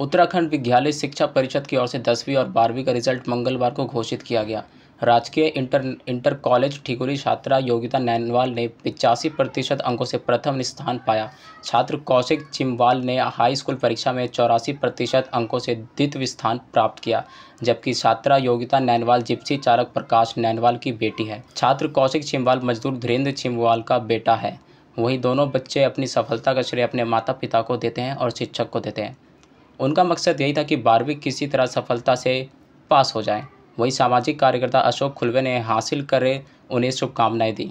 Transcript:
उत्तराखंड विद्यालय शिक्षा परिषद की ओर से दसवीं और बारहवीं का रिजल्ट मंगलवार को घोषित किया गया राजकीय इंटर इंटर कॉलेज ठिकुरी छात्रा योगिता नैनवाल ने पिचासी प्रतिशत अंकों से प्रथम स्थान पाया छात्र कौशिक चिमवाल ने हाई स्कूल परीक्षा में चौरासी प्रतिशत अंकों से द्वितीय स्थान प्राप्त किया जबकि छात्रा योगिता नैनवाल जिप्सी चालक प्रकाश नैनवाल की बेटी है छात्र कौशिक चिमवाल मजदूर धीरेन्द्र चिमवाल का बेटा है वहीं दोनों बच्चे अपनी सफलता का श्रेय अपने माता पिता को देते हैं और शिक्षक को देते हैं उनका मकसद यही था कि बारहवीं किसी तरह सफलता से पास हो जाए वही सामाजिक कार्यकर्ता अशोक खुलवे ने हासिल करे उन्हें शुभकामनाएँ दी